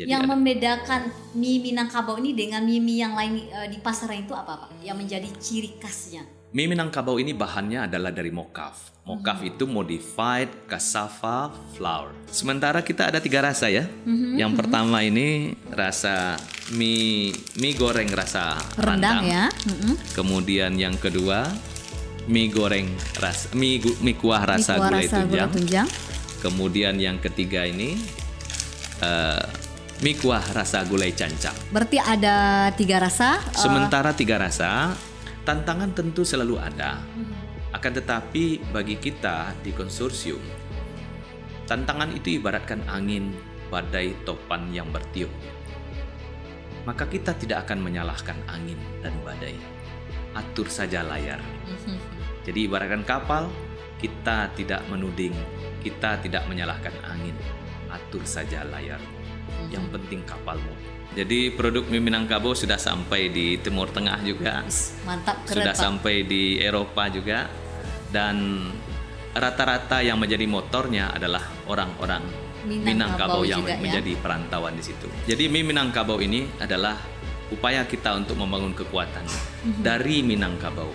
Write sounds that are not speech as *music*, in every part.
Jadi yang ada. membedakan mie Minangkabau ini dengan mie-mie yang lain uh, di pasaran itu apa Pak? Yang menjadi ciri khasnya? Mie Minangkabau ini bahannya adalah dari mokaf. Mokaf mm -hmm. itu modified cassava flour. Sementara kita ada tiga rasa ya. Mm -hmm. Yang hmm. pertama ini rasa mie mie goreng rasa rendang, rendang. ya. Mm -hmm. Kemudian yang kedua mie goreng rasa mie mie kuah rasa mie kuah gulai rasa tunjang. gulai tunjang. Kemudian yang ketiga ini uh, mie kuah rasa gulai cancang. Berarti ada tiga rasa. Eh, Sementara tiga rasa, tantangan tentu selalu ada. Mhm. Akan tetapi bagi kita di konsorsium, tantangan itu ibaratkan angin badai topan yang bertiup. Maka kita tidak akan menyalahkan angin dan badai. Atur saja layar. Mhm. Jadi ibaratkan kapal, kita tidak menuding, kita tidak menyalahkan angin. Atur saja layarmu yang penting kapalmu. Jadi produk Mi Minangkabau sudah sampai di Timur Tengah juga. Mantap Sudah sampai di Eropa juga. Dan rata-rata yang menjadi motornya adalah orang-orang Minangkabau, Minangkabau yang juga, ya? menjadi ya? perantauan di situ. Jadi Mi Minangkabau ini adalah upaya kita untuk membangun kekuatan mhm. dari Minangkabau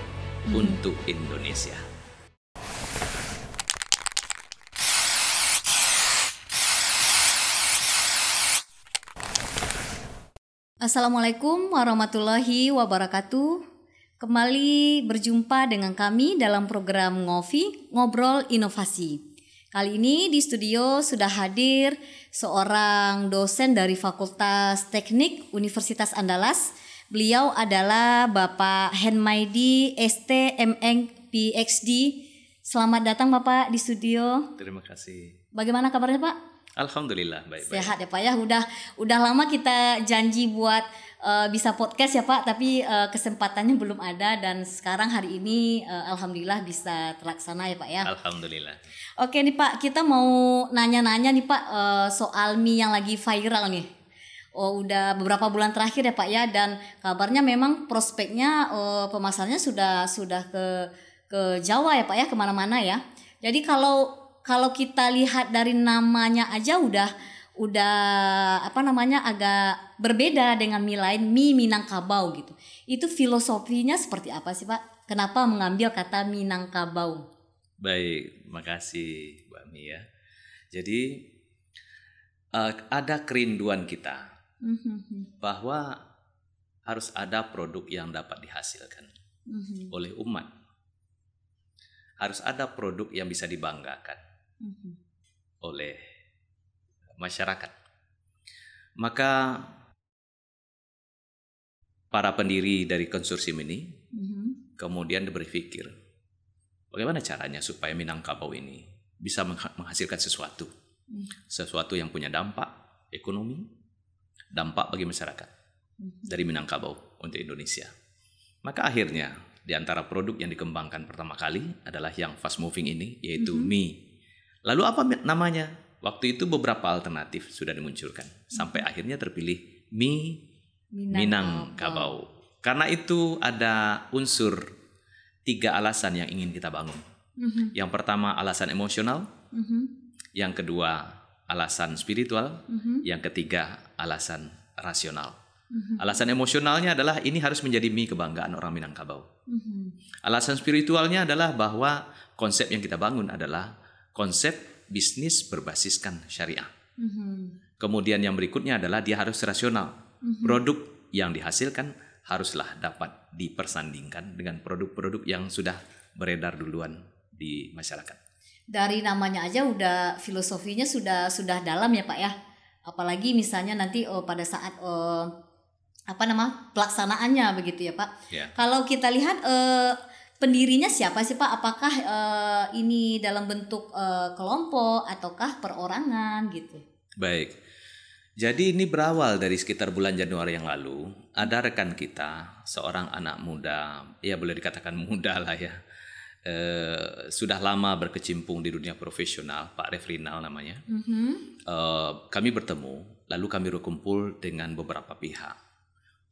mhm. untuk Indonesia. Assalamualaikum warahmatullahi wabarakatuh. Kembali berjumpa dengan kami dalam program Ngofi Ngobrol Inovasi. Kali ini di studio sudah hadir seorang dosen dari Fakultas Teknik Universitas Andalas. Beliau adalah Bapak Henmaidi ST MN PhD. Selamat datang Bapak di studio. Terima kasih. Bagaimana kabarnya Pak? Alhamdulillah baik. baik Sehat ya Pak ya. Udah udah lama kita janji buat uh, bisa podcast ya Pak, tapi uh, kesempatannya belum ada dan sekarang hari ini uh, alhamdulillah bisa terlaksana ya Pak ya. Alhamdulillah. Oke nih Pak, kita mau nanya-nanya nih Pak uh, soal mie yang lagi viral nih. Oh, udah beberapa bulan terakhir ya Pak ya dan kabarnya memang prospeknya uh, pemasarannya sudah sudah ke ke Jawa ya Pak ya kemana-mana ya. Jadi kalau kalau kita lihat dari namanya aja udah udah apa namanya agak berbeda dengan mie lain mie Minangkabau gitu. Itu filosofinya seperti apa sih Pak? Kenapa mengambil kata Minangkabau? Baik, makasih Mbak Mia. Jadi uh, ada kerinduan kita mm-hmm. bahwa harus ada produk yang dapat dihasilkan mm-hmm. oleh umat. Harus ada produk yang bisa dibanggakan. Mm-hmm. oleh masyarakat. Maka para pendiri dari konsorsium ini mm-hmm. kemudian berpikir bagaimana caranya supaya Minangkabau ini bisa menghasilkan sesuatu, mm-hmm. sesuatu yang punya dampak ekonomi, dampak bagi masyarakat mm-hmm. dari Minangkabau untuk Indonesia. Maka akhirnya di antara produk yang dikembangkan pertama kali adalah yang fast moving ini yaitu mm-hmm. mie Lalu apa namanya? Waktu itu beberapa alternatif sudah dimunculkan sampai akhirnya terpilih Mi Minangkabau. Karena itu ada unsur tiga alasan yang ingin kita bangun. -hmm. Yang pertama alasan emosional, -hmm. yang kedua alasan spiritual, -hmm. yang ketiga alasan rasional. -hmm. Alasan emosionalnya adalah ini harus menjadi mi kebanggaan orang Minangkabau. -hmm. Alasan spiritualnya adalah bahwa konsep yang kita bangun adalah konsep bisnis berbasiskan syariah. Mm -hmm. Kemudian yang berikutnya adalah dia harus rasional. Mm -hmm. Produk yang dihasilkan haruslah dapat dipersandingkan dengan produk-produk yang sudah beredar duluan di masyarakat. Dari namanya aja udah filosofinya sudah sudah dalam ya Pak ya. Apalagi misalnya nanti oh, pada saat oh, apa nama pelaksanaannya begitu ya Pak. Yeah. Kalau kita lihat eh, pendirinya siapa sih Pak? Apakah uh, ini dalam bentuk uh, kelompok ataukah perorangan gitu? Baik. Jadi ini berawal dari sekitar bulan Januari yang lalu, ada rekan kita, seorang anak muda, ya boleh dikatakan muda lah ya, eh, sudah lama berkecimpung di dunia profesional, Pak Refrinal namanya. Mm -hmm. eh, kami bertemu, lalu kami berkumpul dengan beberapa pihak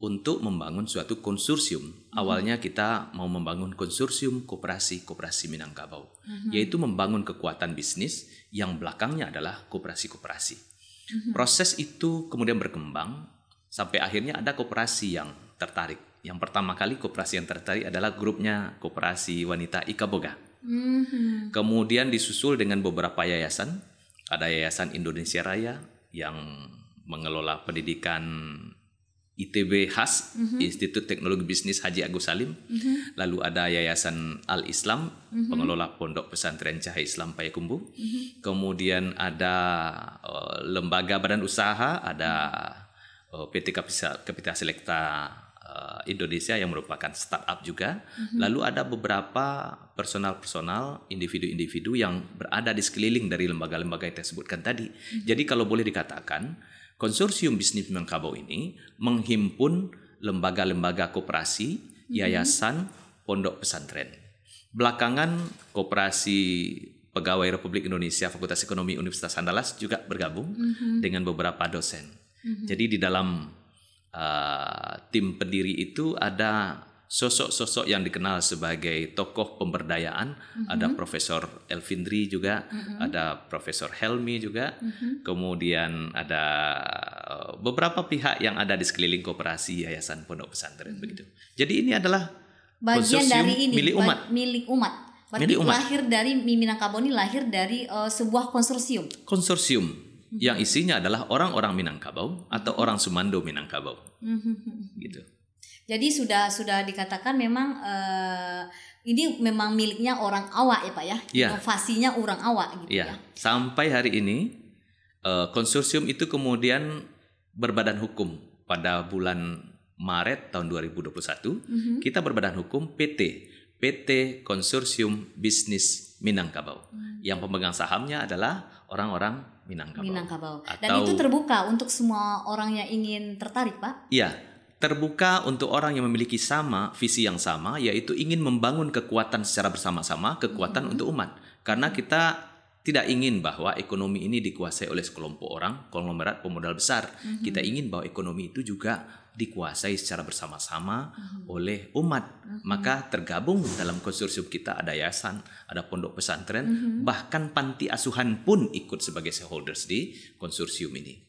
untuk membangun suatu konsorsium. Mm-hmm. Awalnya kita mau membangun konsorsium koperasi koperasi Minangkabau, mm-hmm. yaitu membangun kekuatan bisnis yang belakangnya adalah koperasi-koperasi. Mm-hmm. Proses itu kemudian berkembang sampai akhirnya ada koperasi yang tertarik. Yang pertama kali koperasi yang tertarik adalah grupnya koperasi wanita Ika Boga. Mm-hmm. Kemudian disusul dengan beberapa yayasan, ada Yayasan Indonesia Raya yang mengelola pendidikan ITB Has, mm -hmm. Institut Teknologi Bisnis Haji Agus Salim. Mm -hmm. Lalu ada Yayasan Al Islam, mm -hmm. pengelola Pondok Pesantren Cahaya Islam Payakumbu. Mm -hmm. Kemudian ada uh, lembaga badan usaha, ada uh, eh, PT Kapital Selekta uh, Indonesia yang merupakan startup juga. Mm -hmm. Lalu ada beberapa personal-personal, individu-individu yang berada di sekeliling dari lembaga-lembaga yang saya sebutkan tadi. Mm -hmm. Jadi kalau boleh dikatakan Konsorsium Bisnis Minangkabau ini menghimpun lembaga-lembaga koperasi, mhm. yayasan, pondok pesantren. Belakangan koperasi pegawai Republik Indonesia Fakultas Ekonomi Universitas Andalas juga bergabung mm-hmm. dengan beberapa dosen. Mm-hmm. Jadi di dalam uh, tim pendiri itu ada sosok-sosok yang dikenal sebagai tokoh pemberdayaan, mm-hmm. ada Profesor Elvindri juga, mm-hmm. ada Profesor Helmi juga, mm-hmm. kemudian ada eh, beberapa pihak yang ada di sekeliling koperasi Yayasan Pondok Pesantren mm-hmm. begitu. Jadi ini adalah bagian dari ini milik umat. Milik umat. Berarti umat. lahir dari Minangkabau ini lahir dari uh, sebuah konsorsium. Konsorsium yang mm-hmm. isinya adalah orang-orang Minangkabau atau mm-hmm. orang Sumando Minangkabau. Mm-hmm. Gitu. Jadi sudah sudah dikatakan memang uh, ini memang miliknya orang awak ya Pak ya. ya. Inovasinya orang awak gitu ya. ya. Sampai hari ini uh, konsorsium itu kemudian berbadan hukum pada bulan Maret tahun 2021 mm -hmm. kita berbadan hukum PT PT Konsorsium Bisnis Minangkabau mm. yang pemegang sahamnya adalah orang-orang Minangkabau. Minangkabau. Atau, Dan itu terbuka untuk semua orang yang ingin tertarik, Pak? Iya terbuka untuk orang yang memiliki sama visi yang sama yaitu ingin membangun kekuatan secara bersama-sama kekuatan hmm. untuk umat karena kita tidak ingin bahwa ekonomi ini dikuasai oleh sekelompok orang konglomerat pemodal besar hmm. kita ingin bahwa ekonomi itu juga dikuasai secara bersama-sama hmm. oleh umat hmm. maka tergabung dalam konsorsium kita ada yayasan ada pondok pesantren hmm. bahkan panti asuhan pun ikut sebagai shareholders di konsorsium ini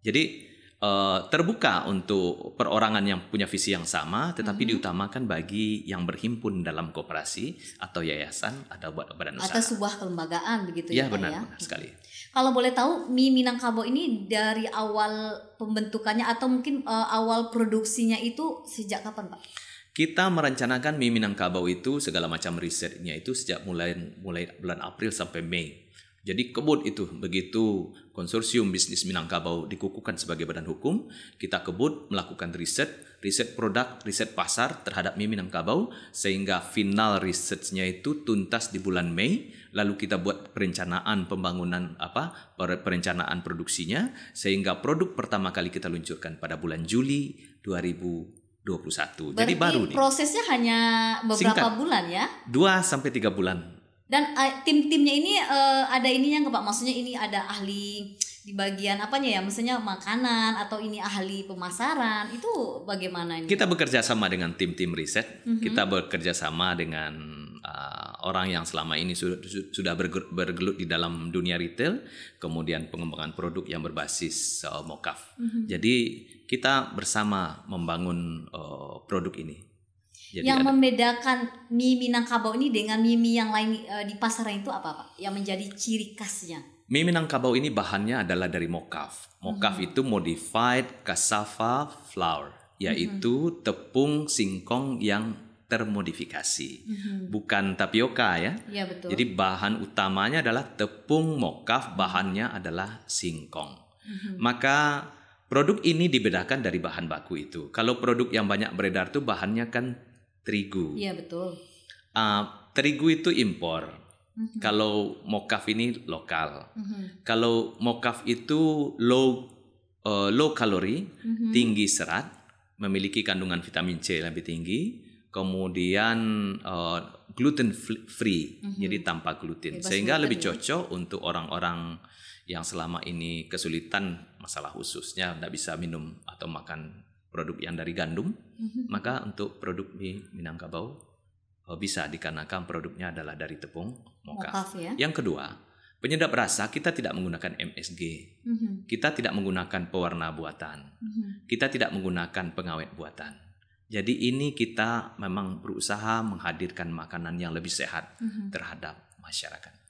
jadi Eh, terbuka untuk perorangan yang punya visi yang sama, tetapi mm -hmm. diutamakan bagi yang berhimpun dalam kooperasi atau yayasan atau badan usaha atau sebuah kelembagaan begitu ya, ya benar, ya. benar sekali. Kalau boleh tahu, miminang Minangkabau ini dari awal pembentukannya atau mungkin uh, awal produksinya itu sejak kapan, Pak? Kita merencanakan miminang Minangkabau itu segala macam risetnya itu sejak mulai mulai bulan April sampai Mei jadi kebut itu begitu konsorsium bisnis Minangkabau dikukuhkan sebagai badan hukum, kita kebut melakukan riset, riset produk, riset pasar terhadap mie Minangkabau sehingga final risetnya itu tuntas di bulan Mei, lalu kita buat perencanaan pembangunan apa perencanaan produksinya sehingga produk pertama kali kita luncurkan pada bulan Juli 2000 21. Berarti Jadi baru prosesnya nih. Prosesnya hanya beberapa Singkat. bulan ya? 2 sampai 3 bulan dan uh, tim-timnya ini uh, ada ininya nggak pak maksudnya ini ada ahli di bagian apanya ya maksudnya makanan atau ini ahli pemasaran itu bagaimana ini? kita bekerja sama dengan tim-tim riset mm-hmm. kita bekerja sama dengan uh, orang yang selama ini sudah sudah bergelut di dalam dunia retail kemudian pengembangan produk yang berbasis uh, mokaf mm-hmm. jadi kita bersama membangun uh, produk ini jadi yang ada. membedakan mie Minangkabau ini dengan mie yang lain e, di pasaran itu apa pak? Yang menjadi ciri khasnya? Mie Minangkabau ini bahannya adalah dari mokaf. Mokaf mm -hmm. itu modified cassava flour, yaitu mm -hmm. tepung singkong yang termodifikasi, mm -hmm. bukan tapioka ya. ya betul. Jadi bahan utamanya adalah tepung mokaf, bahannya adalah singkong. Mm -hmm. Maka Produk ini dibedakan dari bahan baku itu. Kalau produk yang banyak beredar itu bahannya kan terigu. Iya betul. Uh, terigu itu impor. Mm-hmm. Kalau mokaf ini lokal. Mm-hmm. Kalau mokaf itu low uh, low kalori, mm-hmm. tinggi serat, memiliki kandungan vitamin C lebih tinggi, kemudian uh, gluten free, mm-hmm. jadi tanpa gluten, Bebas sehingga gluten lebih ya. cocok untuk orang-orang yang selama ini kesulitan masalah khususnya tidak bisa minum atau makan produk yang dari gandum, mm-hmm. maka untuk produk di Minangkabau e, bisa dikarenakan produknya adalah dari tepung moka. ya? Yang kedua, penyedap rasa kita tidak menggunakan MSG, mm -hmm. kita tidak menggunakan pewarna buatan, mm -hmm. kita tidak menggunakan pengawet buatan. Jadi ini kita memang berusaha menghadirkan makanan yang lebih sehat mm -hmm. terhadap masyarakat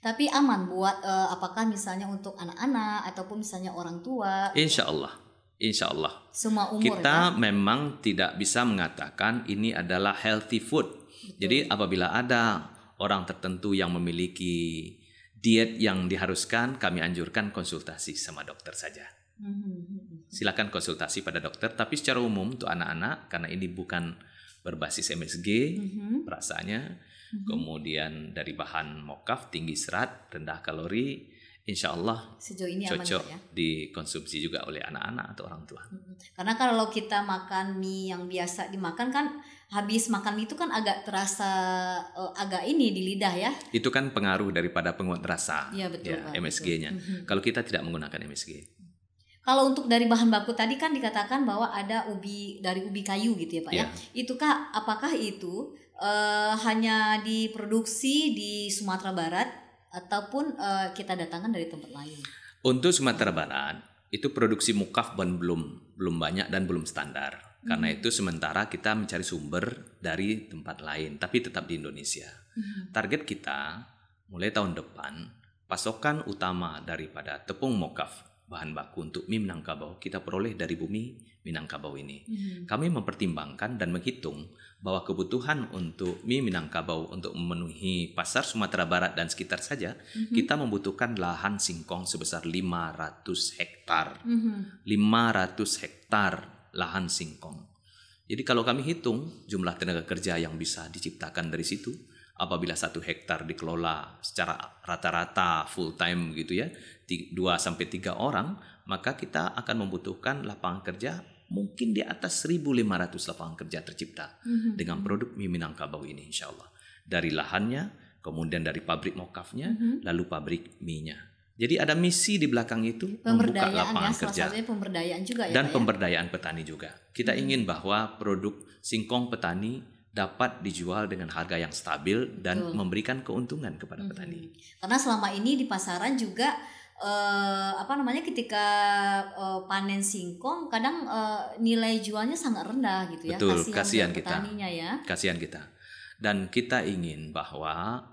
tapi aman buat uh, apakah misalnya untuk anak-anak ataupun misalnya orang tua. Insya Allah. Insya Allah. Semua umur. Kita kan? memang tidak bisa mengatakan ini adalah healthy food. Betul. Jadi apabila ada orang tertentu yang memiliki diet yang diharuskan, kami anjurkan konsultasi sama dokter saja. Mm-hmm. Silakan konsultasi pada dokter. Tapi secara umum untuk anak-anak karena ini bukan berbasis MSG mm-hmm. rasanya, mm-hmm. kemudian dari bahan mokaf tinggi serat, rendah kalori, insya Allah sejauh ini cocok aman, ya? dikonsumsi juga oleh anak-anak atau orang tua. Karena kalau kita makan mie yang biasa dimakan kan habis makan mie itu kan agak terasa eh, agak ini di lidah ya. Itu kan pengaruh daripada penguat rasa. Iya, ya Ya, MSG-nya. Kalau kita tidak menggunakan MSG. Mm. Kalau untuk dari bahan baku tadi kan dikatakan bahwa ada ubi dari ubi kayu gitu ya pak yeah. ya. Iya. Itukah apakah itu uh, hanya diproduksi di Sumatera Barat ataupun uh, kita datangkan dari tempat lain. Untuk Sumatera Barat itu produksi mukaf belum belum banyak dan belum standar. Karena hmm. itu sementara kita mencari sumber dari tempat lain, tapi tetap di Indonesia. Hmm. Target kita mulai tahun depan pasokan utama daripada tepung mukaf bahan baku untuk mie Minangkabau kita peroleh dari bumi Minangkabau ini. Hmm. Kami mempertimbangkan dan menghitung bahwa kebutuhan untuk mie Minangkabau untuk memenuhi pasar Sumatera Barat dan sekitar saja, mm -hmm. kita membutuhkan lahan singkong sebesar 500 hektar. Mm -hmm. 500 hektar lahan singkong. Jadi kalau kami hitung jumlah tenaga kerja yang bisa diciptakan dari situ, apabila satu hektar dikelola secara rata-rata full time gitu ya, 2 sampai tiga orang, maka kita akan membutuhkan lapangan kerja mungkin di atas 1.500 lapangan kerja tercipta mm-hmm. dengan produk mie Minangkabau ini insya Allah. Dari lahannya, kemudian dari pabrik mokafnya, mm-hmm. lalu pabrik mie-nya. Jadi ada misi di belakang itu membuka ya, lapangan ya, kerja pemberdayaan juga ya, dan ya? pemberdayaan petani juga. Kita hmm. ingin bahwa produk singkong petani dapat dijual dengan harga yang stabil dan Betul. memberikan keuntungan kepada hmm. petani. Karena selama ini di pasaran juga uh, apa namanya ketika uh, panen singkong kadang uh, nilai jualnya sangat rendah gitu ya. Betul, kasihan, kasihan kita. ya. Kasihan kita. Dan kita ingin bahwa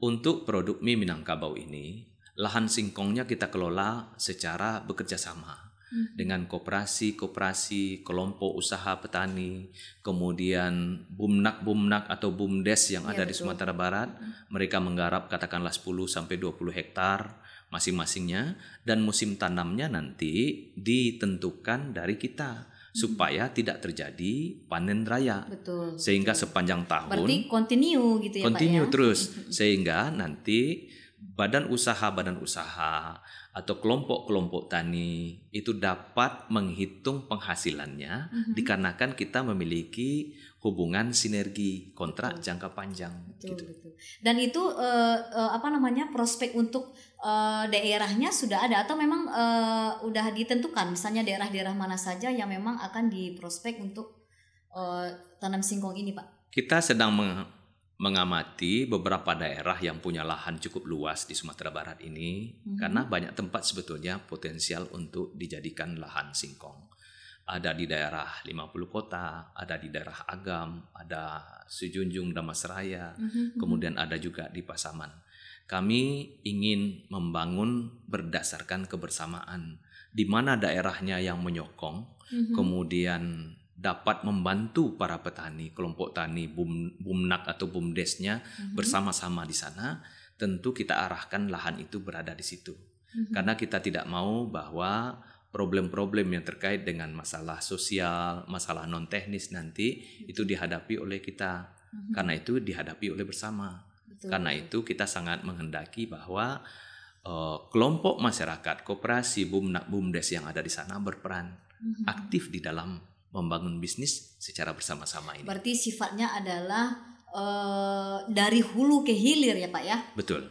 untuk produk mie Minangkabau ini lahan singkongnya kita kelola secara bekerja sama mhm. dengan koperasi-koperasi, kelompok usaha petani, kemudian bumnak-bumnak atau bumdes yang ya, ada betul. di Sumatera Barat, mhm. mereka menggarap katakanlah 10 sampai 20 hektar masing-masingnya dan musim tanamnya nanti ditentukan dari kita supaya hmm. tidak terjadi panen raya. Betul. Sehingga betul. sepanjang tahun Berarti continue gitu ya continue ya. terus sehingga nanti badan usaha badan usaha atau kelompok-kelompok tani itu dapat menghitung penghasilannya -hmm. dikarenakan kita memiliki hubungan sinergi kontrak betul. jangka panjang betul, gitu. Betul. Dan itu uh, uh, apa namanya prospek untuk uh, daerahnya sudah ada atau memang uh, udah ditentukan misalnya daerah-daerah mana saja yang memang akan diprospek untuk uh, tanam singkong ini, Pak? Kita sedang meng mengamati beberapa daerah yang punya lahan cukup luas di Sumatera Barat ini mm -hmm. karena banyak tempat sebetulnya potensial untuk dijadikan lahan singkong ada di daerah 50 kota, ada di daerah Agam, ada Sejunjung Damasraya, mm -hmm. kemudian ada juga di Pasaman. Kami ingin membangun berdasarkan kebersamaan di mana daerahnya yang menyokong, mm -hmm. kemudian dapat membantu para petani, kelompok tani bum, bumnak atau bumdesnya mm -hmm. bersama-sama di sana, tentu kita arahkan lahan itu berada di situ. Mm -hmm. Karena kita tidak mau bahwa problem-problem yang terkait dengan masalah sosial, masalah non teknis nanti hmm. itu dihadapi oleh kita. Hmm. Karena itu dihadapi oleh bersama. Betul. Karena itu kita sangat menghendaki bahwa uh, kelompok masyarakat, koperasi, bumnak, bumdes yang ada di sana berperan hmm. aktif di dalam membangun bisnis secara bersama-sama ini. Berarti sifatnya adalah uh, dari hulu ke hilir ya, Pak ya? Betul.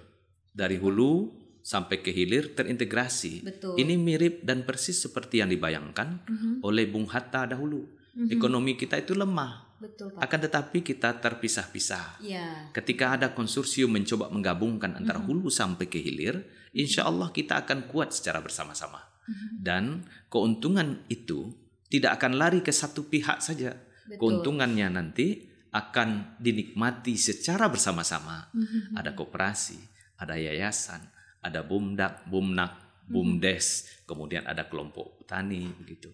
Dari hulu sampai ke hilir terintegrasi. Betul. Ini mirip dan persis seperti yang dibayangkan mm-hmm. oleh Bung Hatta dahulu. Mm-hmm. Ekonomi kita itu lemah. Betul, Pak. Akan tetapi kita terpisah-pisah. Ya. Ketika ada konsorsium mencoba menggabungkan antara mm-hmm. hulu sampai ke hilir, insya Allah kita akan kuat secara bersama-sama. Mm-hmm. Dan keuntungan itu tidak akan lari ke satu pihak saja. Betul. Keuntungannya nanti akan dinikmati secara bersama-sama. Mm-hmm. Ada kooperasi, ada yayasan, ada bumdak, bumnak, bumdes, hmm. kemudian ada kelompok petani begitu.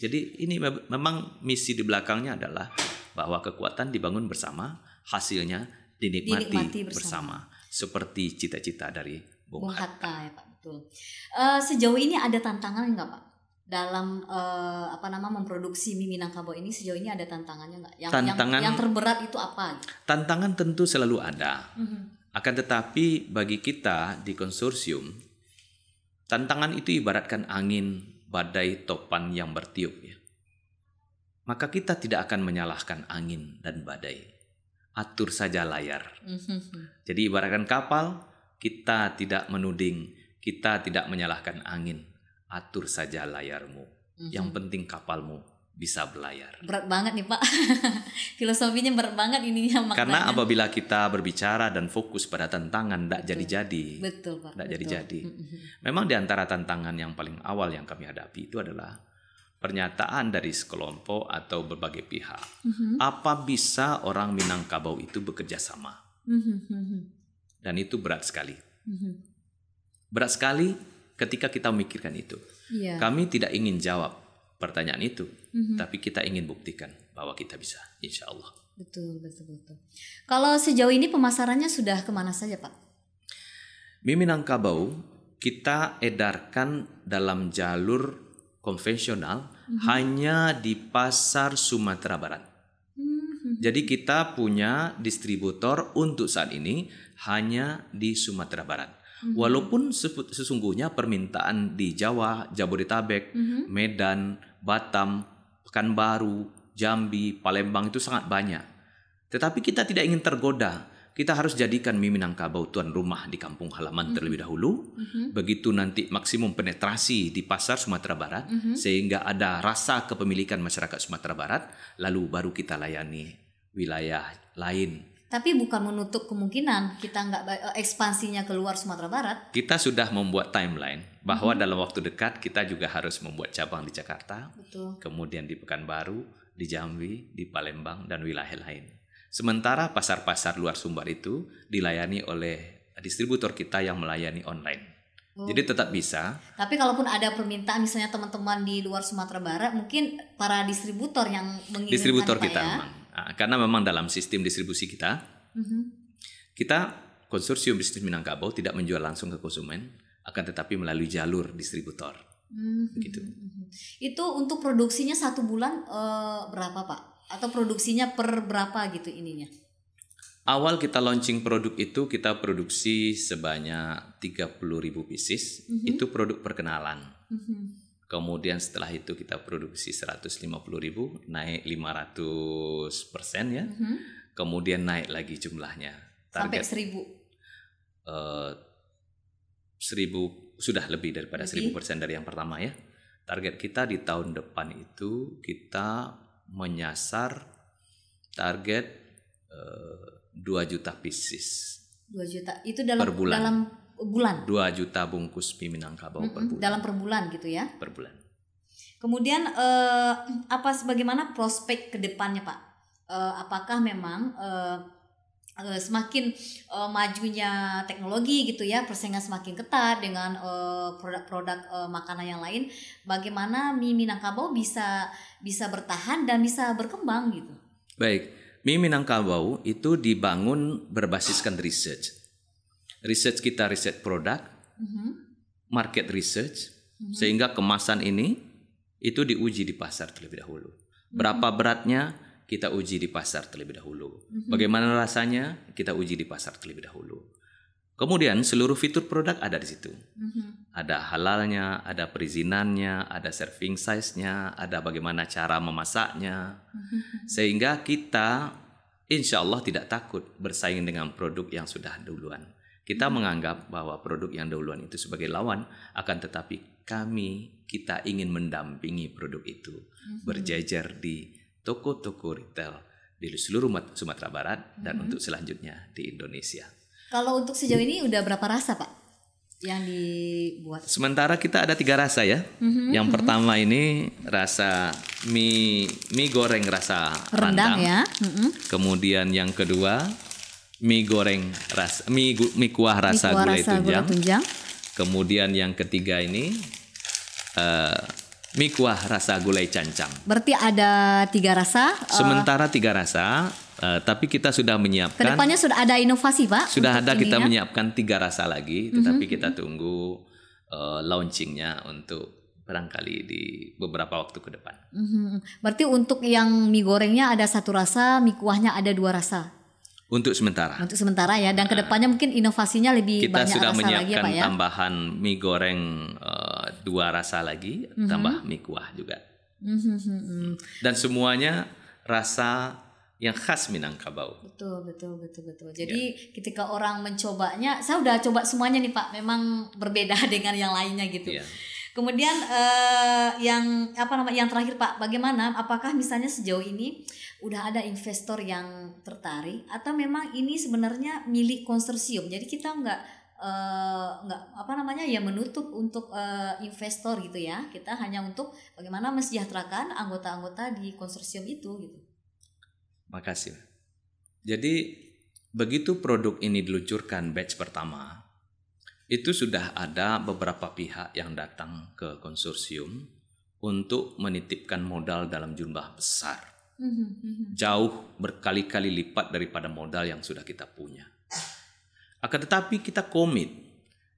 Jadi ini memang misi di belakangnya adalah bahwa kekuatan dibangun bersama, hasilnya dinikmati, dinikmati bersama. bersama seperti cita-cita dari Bung, Bung Hatta. Hatta ya Pak betul. Uh, sejauh ini ada tantangan nggak Pak dalam uh, apa nama memproduksi mie Minangkabau ini sejauh ini ada tantangannya nggak? Yang, tantangan, yang yang terberat itu apa? Tantangan tentu selalu ada. Mm -hmm. Akan tetapi bagi kita di konsorsium, tantangan itu ibaratkan angin badai topan yang bertiup. Ya. Maka kita tidak akan menyalahkan angin dan badai. Atur saja layar. *laughs* Jadi ibaratkan kapal, kita tidak menuding, kita tidak menyalahkan angin. Atur saja layarmu. Yang *laughs* penting kapalmu bisa berlayar. Berat banget nih Pak. *laughs* Filosofinya berat banget ini maknanya. Karena apabila kita berbicara dan fokus pada tantangan tidak jadi-jadi. Betul Pak. Tidak jadi-jadi. Memang di antara tantangan yang paling awal yang kami hadapi itu adalah pernyataan dari sekelompok atau berbagai pihak. Mm -hmm. Apa bisa orang Minangkabau itu bekerja sama? Mm -hmm. Dan itu berat sekali. Mm -hmm. Berat sekali ketika kita memikirkan itu. Yeah. Kami tidak ingin jawab pertanyaan itu, mm-hmm. tapi kita ingin buktikan bahwa kita bisa, insya Allah. Betul, betul, betul. Kalau sejauh ini pemasarannya sudah kemana saja, Pak? Miminangkabau kita edarkan dalam jalur konvensional mm-hmm. hanya di pasar Sumatera Barat. Mhm. Jadi kita punya distributor untuk saat ini hanya di Sumatera Barat hmm Walaupun sesungguhnya permintaan di Jawa, Jabodetabek, mm-hmm. Medan, Batam, Pekanbaru, Jambi, Palembang itu sangat banyak. Tetapi kita tidak ingin tergoda. Kita harus jadikan mie Minangkabau tuan rumah di kampung halaman mm-hmm. terlebih dahulu. Mm-hmm. Begitu nanti maksimum penetrasi di pasar Sumatera Barat mm-hmm. sehingga ada rasa kepemilikan masyarakat Sumatera Barat, lalu baru kita layani wilayah lain tapi bukan menutup kemungkinan kita nggak eh, ekspansinya keluar Sumatera Barat. Kita sudah membuat timeline bahwa hmm. dalam waktu dekat kita juga harus membuat cabang di Jakarta, Betul. kemudian di Pekanbaru, di Jambi, di Palembang dan wilayah lain. Sementara pasar-pasar luar Sumbar itu dilayani oleh distributor kita yang melayani online. Oh. Jadi tetap bisa. Tapi kalaupun ada permintaan misalnya teman-teman di luar Sumatera Barat, mungkin para distributor yang mengirimkan distributor kita ya. Memang Ah, karena memang dalam sistem distribusi kita, mm-hmm. kita konsorsium bisnis Minangkabau tidak menjual langsung ke konsumen, akan tetapi melalui jalur distributor. Mm-hmm. mm-hmm. Itu untuk produksinya satu bulan uh, berapa pak? Atau produksinya per berapa gitu ininya? Awal kita launching produk itu kita produksi sebanyak 30.000 pieces. Mm-hmm. Itu produk perkenalan. Mm-hmm Kemudian setelah itu kita produksi 150 ribu, naik 500 persen ya. -hmm. Kemudian naik lagi jumlahnya. Target, Sampai 1000? Uh, 1000, sudah lebih daripada lebih. 1000 persen dari yang pertama ya. Target kita di tahun depan itu kita menyasar target uh, eh, 2 juta pieces. 2 juta, itu dalam, dalam bulan. 2 juta bungkus mie Minangkabau mm -hmm. per bulan. Dalam per bulan gitu ya. Per bulan. Kemudian eh, apa sebagaimana prospek kedepannya Pak? Eh, apakah memang eh, eh, semakin eh, majunya teknologi gitu ya persaingan semakin ketat dengan produk-produk eh, eh, makanan yang lain bagaimana mie Minangkabau bisa bisa bertahan dan bisa berkembang gitu baik mie Minangkabau itu dibangun berbasiskan research Research kita riset produk, mm-hmm. market research, mm-hmm. sehingga kemasan ini itu diuji di pasar terlebih dahulu. Mm-hmm. Berapa beratnya kita uji di pasar terlebih dahulu. Bagaimana rasanya kita uji di pasar terlebih dahulu. Kemudian seluruh fitur produk ada di situ. Ada halalnya, ada perizinannya, ada serving size-nya, ada bagaimana cara memasaknya. Sehingga kita insya Allah tidak takut bersaing dengan produk yang sudah duluan. Kita hmm. menganggap bahwa produk yang duluan itu sebagai lawan, akan tetapi kami kita ingin mendampingi produk itu hmm. berjajar di toko-toko retail di seluruh Sumatera Barat hmm. dan untuk selanjutnya di Indonesia. Kalau untuk sejauh ini udah berapa rasa, Pak? Yang dibuat. Sementara kita ada tiga rasa ya. hmm yang hmm. pertama ini rasa mie mie goreng rasa rendang, rendang. ya. hmm Kemudian yang kedua mie goreng ras mie, mie kuah rasa mie kuah gulai, rasa tunjang. gulai tunjang. Kemudian yang ketiga ini uh, eh, mie kuah rasa gulai cancang. Berarti ada tiga rasa. Uh, Sementara tiga rasa, uh, tapi kita sudah menyiapkan. Kedepannya sudah ada inovasi pak. Sudah ada kita kita menyiapkan tiga rasa lagi, tetapi mm -hmm. kita tunggu uh, launchingnya untuk barangkali di beberapa waktu ke depan. Mm -hmm. Berarti untuk yang mie gorengnya ada satu rasa, mie kuahnya ada dua rasa. Untuk sementara. Untuk sementara ya, dan nah. kedepannya nah, mungkin inovasinya lebih banyak sudah rasa menyiapkan lagi ya, Pak, ya? tambahan mie goreng uh, dua rasa lagi, mm -hmm. tambah mie kuah juga. Mm -hmm. Dan semuanya rasa yang khas Minangkabau. Betul, betul, betul, betul. Jadi ya. ketika orang mencobanya, saya udah coba semuanya nih Pak, memang berbeda *laughs* dengan yang lainnya gitu. Ya. Kemudian eh, yang apa nama yang terakhir Pak, bagaimana? Apakah misalnya sejauh ini udah ada investor yang tertarik atau memang ini sebenarnya milik konsorsium? Jadi kita nggak eh, nggak apa namanya ya menutup untuk eh, investor gitu ya. Kita hanya untuk bagaimana mesejahterakan anggota-anggota di konsorsium itu gitu. Makasih. Jadi begitu produk ini diluncurkan batch pertama, itu sudah ada beberapa pihak yang datang ke konsorsium untuk menitipkan modal dalam jumlah besar. Mhm, mhm. Jauh berkali-kali lipat daripada modal yang sudah kita punya. Akan tetapi kita komit,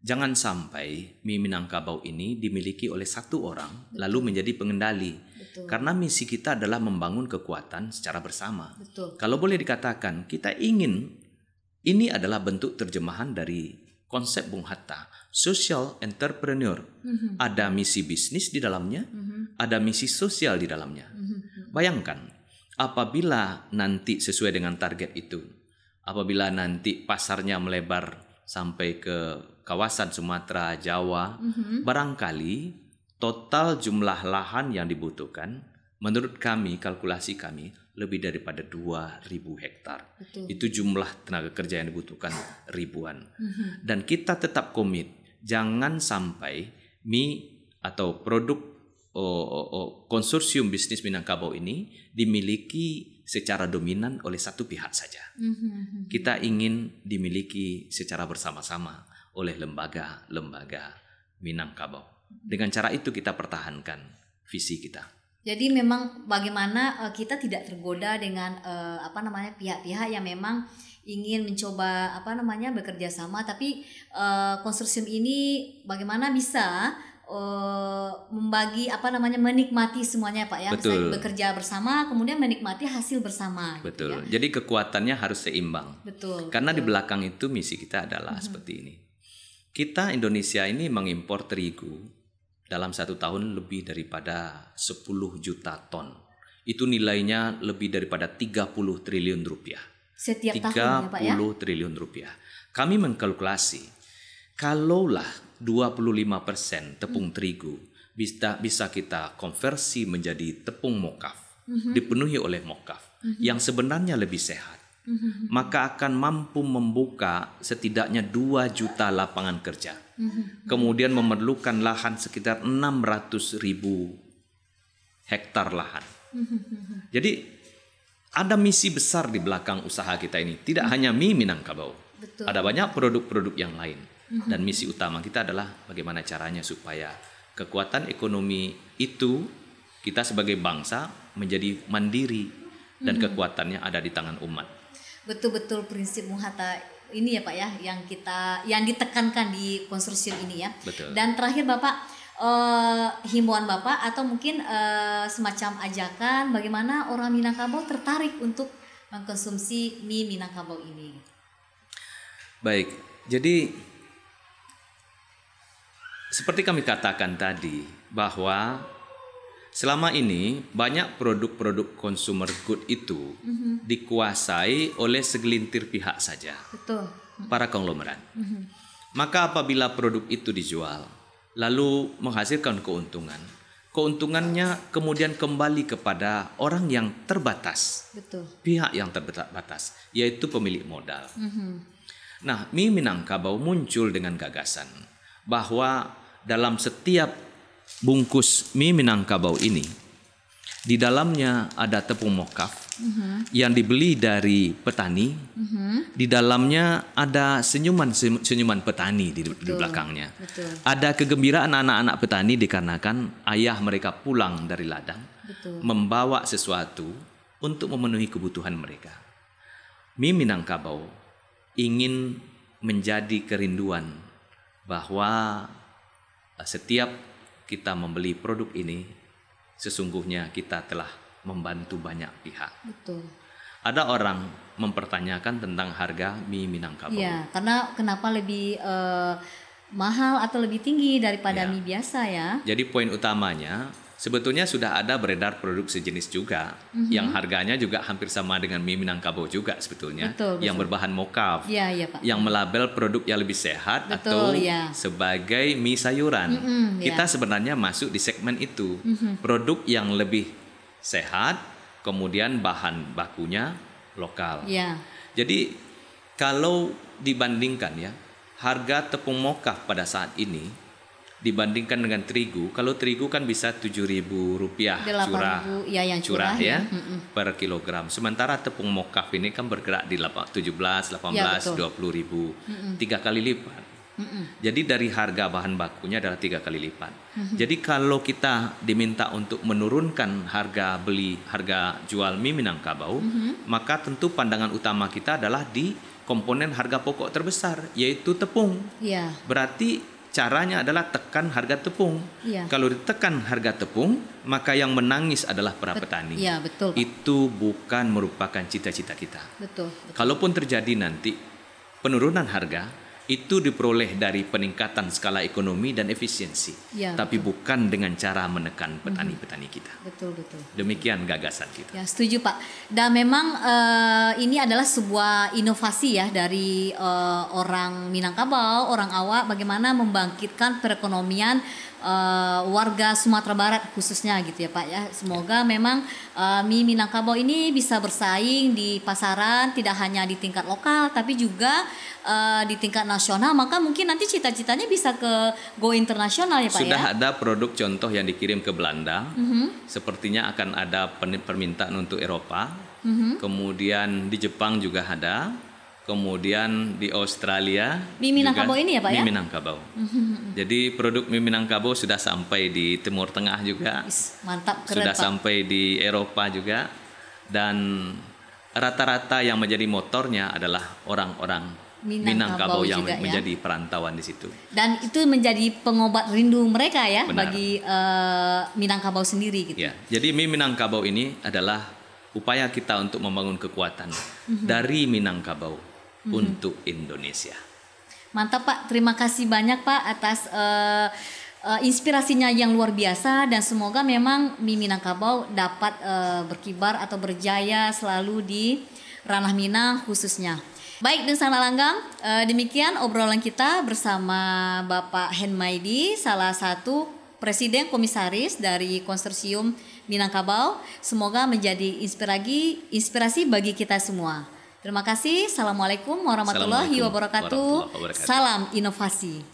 jangan sampai mie Minangkabau ini dimiliki oleh satu orang Betul. lalu menjadi pengendali. Betul. Karena misi kita adalah membangun kekuatan secara bersama. Betul. Kalau boleh dikatakan, kita ingin ini adalah bentuk terjemahan dari konsep Bung Hatta, social entrepreneur. Mm-hmm. Ada misi bisnis di dalamnya, mm-hmm. ada misi sosial di dalamnya. Mm-hmm. Bayangkan, apabila nanti sesuai dengan target itu, apabila nanti pasarnya melebar sampai ke kawasan Sumatera, Jawa, mm-hmm. barangkali total jumlah lahan yang dibutuhkan menurut kami, kalkulasi kami, lebih daripada 2.000 hektar. Itu jumlah tenaga kerja yang dibutuhkan ribuan. Mm-hmm. Dan kita tetap komit, jangan sampai mie atau produk oh, oh, oh, konsorsium bisnis Minangkabau ini dimiliki secara dominan oleh satu pihak saja. Mm-hmm, mm-hmm. Kita ingin dimiliki secara bersama-sama oleh lembaga-lembaga Minangkabau. Dengan cara itu kita pertahankan visi kita. Jadi memang bagaimana uh, kita tidak tergoda dengan uh, apa namanya pihak-pihak yang memang ingin mencoba apa namanya bekerja sama tapi uh, konsorsium ini bagaimana bisa uh, membagi apa namanya menikmati semuanya Pak ya Betul. bekerja bersama kemudian menikmati hasil bersama gitu Betul. Gitu, ya. Jadi kekuatannya harus seimbang. Betul. Karena betul. di belakang itu misi kita adalah -hmm. seperti ini. Kita Indonesia ini mengimpor terigu dalam satu tahun lebih daripada 10 juta ton. Itu nilainya lebih daripada 30 triliun rupiah. Setiap 30 tahun ya Pak ya? triliun rupiah. Kami mengkalkulasi, kalaulah 25 persen tepung hmm. terigu bisa bisa kita konversi menjadi tepung mokaf, hmm dipenuhi oleh mokaf hmm yang sebenarnya lebih sehat. Mhm. Maka akan mampu membuka setidaknya 2 juta lapangan kerja Mhm. Kemudian memerlukan lahan sekitar 600 ribu hektar lahan. Mhm. Jadi ada misi besar di belakang usaha kita ini. Tidak hanya mie Minangkabau. Betul. Ada banyak produk-produk yang lain. Mhm. Dan misi utama kita adalah bagaimana caranya supaya kekuatan ekonomi itu kita sebagai bangsa menjadi mandiri dan kekuatannya ada di tangan umat betul-betul prinsip muhata ini ya Pak ya yang kita yang ditekankan di konstruksi ini ya. Betul. Dan terakhir Bapak uh, himbauan Bapak atau mungkin uh, semacam ajakan bagaimana orang Minangkabau tertarik untuk mengkonsumsi mie Minangkabau ini. Baik. Jadi seperti kami katakan tadi bahwa Selama ini banyak produk-produk consumer good itu mm-hmm. dikuasai oleh segelintir pihak saja. Betul. Para konglomerat. Mm-hmm. Maka apabila produk itu dijual lalu menghasilkan keuntungan, keuntungannya kemudian kembali kepada orang yang terbatas. Betul. Pihak yang terbatas yaitu pemilik modal. Mm-hmm. Nah, Mi Minangkabau muncul dengan gagasan bahwa dalam setiap bungkus mie Minangkabau ini di dalamnya ada tepung mokaf uh-huh. yang dibeli dari petani. Uh-huh. Di dalamnya ada senyuman senyuman petani di, Betul. di belakangnya. Betul. Ada kegembiraan anak-anak petani dikarenakan ayah mereka pulang dari ladang Betul. membawa sesuatu untuk memenuhi kebutuhan mereka. Mie Minangkabau ingin menjadi kerinduan bahwa eh, setiap kita membeli produk ini, sesungguhnya kita telah membantu banyak pihak. Betul. Ada orang mempertanyakan tentang harga mie Minangkabau. Iya, karena kenapa lebih eh, mahal atau lebih tinggi daripada ya. mie biasa ya? Jadi poin utamanya sebetulnya sudah ada beredar produk sejenis juga mm-hmm. yang harganya juga hampir sama dengan mie minangkabau juga sebetulnya betul, yang berbahan mokaf ya, ya, Pak. yang melabel produk yang lebih sehat betul, atau ya. sebagai mie sayuran mm-hmm, ya. kita sebenarnya masuk di segmen itu mm-hmm. produk yang lebih sehat kemudian bahan bakunya lokal ya. jadi kalau dibandingkan ya harga tepung mokaf pada saat ini dibandingkan dengan terigu, kalau terigu kan bisa tujuh ribu rupiah curah, ya yang curah, ya, ya per kilogram. Sementara tepung mokaf ini kan bergerak di tujuh belas, iya, delapan belas, dua puluh ribu, mm-mm. tiga kali lipat. Mm-mm. Jadi dari harga bahan bakunya adalah tiga kali lipat. Mm-hmm. Jadi kalau kita diminta untuk menurunkan harga beli, harga jual mie Minangkabau, mm-hmm. maka tentu pandangan utama kita adalah di komponen harga pokok terbesar yaitu tepung. Yeah. Berarti Caranya adalah tekan harga tepung. Ya. Kalau ditekan harga tepung, maka yang menangis adalah para petani. Ya, betul. Itu bukan merupakan cita-cita kita. Betul, betul. Kalaupun terjadi nanti penurunan harga, itu diperoleh dari peningkatan skala ekonomi dan efisiensi, ya, tapi betul. bukan dengan cara menekan mhm. petani-petani kita. Betul betul. Demikian gagasan kita. Ya setuju Pak. Dan memang uh, ini adalah sebuah inovasi ya dari uh, orang Minangkabau, orang Awak, bagaimana membangkitkan perekonomian uh, warga Sumatera Barat khususnya gitu ya Pak ya. Semoga ya. memang uh, eh, mie Minangkabau ini bisa bersaing di pasaran tidak hanya di tingkat lokal tapi juga uh, di tingkat nasional maka mungkin nanti cita-citanya bisa ke go internasional ya Pak Sudah ya. Sudah ada produk contoh yang dikirim ke Belanda. Uh mhm. -huh. Sepertinya akan ada permintaan untuk Eropa. Uh mhm. -huh. Kemudian di Jepang juga ada kemudian di Australia Mi Minangkabau ini ya pak ya Minangkabau *laughs* jadi produk Mi Minangkabau sudah sampai di Timur Tengah juga mantap keren, sudah pak. sampai di Eropa juga dan rata-rata yang menjadi motornya adalah orang-orang Minangkabau, Minangkabau yang juga, ya? menjadi ya? perantauan di situ dan itu menjadi pengobat rindu mereka ya Benar. bagi uh, Minangkabau sendiri gitu ya jadi Mi Minangkabau ini adalah upaya kita untuk membangun kekuatan *laughs* dari Minangkabau hmm. untuk Indonesia. Mantap Pak, terima kasih banyak Pak atas uh, uh, inspirasinya yang luar biasa dan semoga memang Mimi Minangkabau dapat uh, berkibar atau berjaya selalu di ranah Minang khususnya. Baik, dan sana langgang, uh, demikian obrolan kita bersama Bapak Henmaidi, salah satu Presiden Komisaris dari Konsorsium Minangkabau. Semoga menjadi inspirasi bagi kita semua. Terima kasih. Assalamualaikum warahmatullahi, wabarakatuh. Salam inovasi.